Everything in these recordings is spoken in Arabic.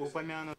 упомянут.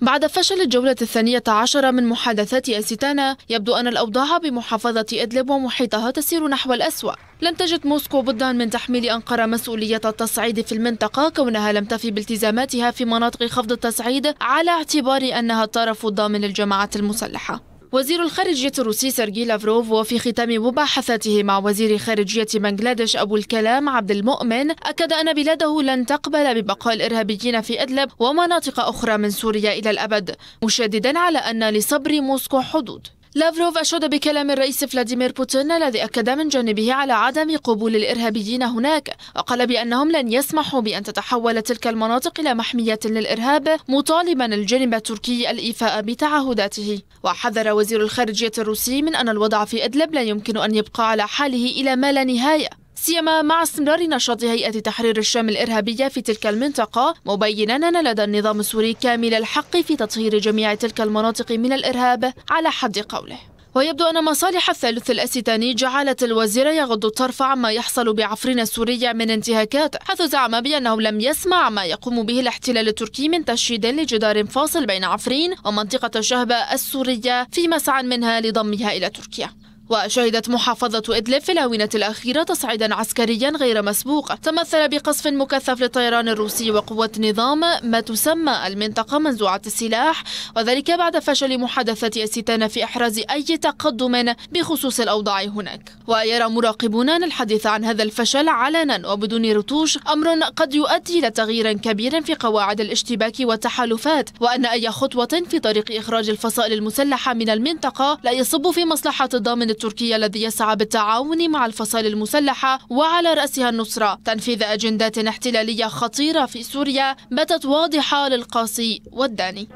بعد فشل الجولة الثانية عشرة من محادثات أسيتانا يبدو أن الأوضاع بمحافظة إدلب ومحيطها تسير نحو الأسوأ لم تجد موسكو بدا من تحميل أنقرة مسؤولية التصعيد في المنطقة كونها لم تفي بالتزاماتها في مناطق خفض التصعيد على اعتبار أنها الطرف الضامن للجماعة المسلحة وزير الخارجية الروسي سيرجي لافروف وفي ختام مباحثاته مع وزير خارجية بنغلاديش أبو الكلام عبد المؤمن أكد أن بلاده لن تقبل ببقاء الإرهابيين في أدلب ومناطق أخرى من سوريا إلى الأبد مشددا على أن لصبر موسكو حدود لافروف أشاد بكلام الرئيس فلاديمير بوتين الذي أكد من جانبه على عدم قبول الإرهابيين هناك وقال بأنهم لن يسمحوا بأن تتحول تلك المناطق إلى محمية للإرهاب مطالبا الجانب التركي الإيفاء بتعهداته وحذر وزير الخارجية الروسي من أن الوضع في إدلب لا يمكن أن يبقى على حاله إلى ما لا نهاية سيما مع استمرار نشاط هيئة تحرير الشام الإرهابية في تلك المنطقة مبينا أن لدى النظام السوري كامل الحق في تطهير جميع تلك المناطق من الإرهاب على حد قوله ويبدو أن مصالح الثالث الأستاني جعلت الوزير يغض الطرف عما يحصل بعفرين السورية من انتهاكات حيث زعم بأنه لم يسمع ما يقوم به الاحتلال التركي من تشييد لجدار فاصل بين عفرين ومنطقة شهبة السورية في مسعى منها لضمها إلى تركيا وشهدت محافظة إدلب في الآونة الأخيرة تصعيدا عسكريا غير مسبوق تمثل بقصف مكثف للطيران الروسي وقوة نظام ما تسمى المنطقة منزوعة السلاح وذلك بعد فشل محادثة أستانا في إحراز أي تقدم بخصوص الأوضاع هناك ويرى مراقبون أن الحديث عن هذا الفشل علنا وبدون رتوش أمر قد يؤدي إلى تغيير كبير في قواعد الاشتباك والتحالفات وأن أي خطوة في طريق إخراج الفصائل المسلحة من المنطقة لا يصب في مصلحة الضامن التركي الذي يسعى بالتعاون مع الفصائل المسلحة وعلى رأسها النصرة تنفيذ أجندات احتلالية خطيرة في سوريا باتت واضحة للقاصي والداني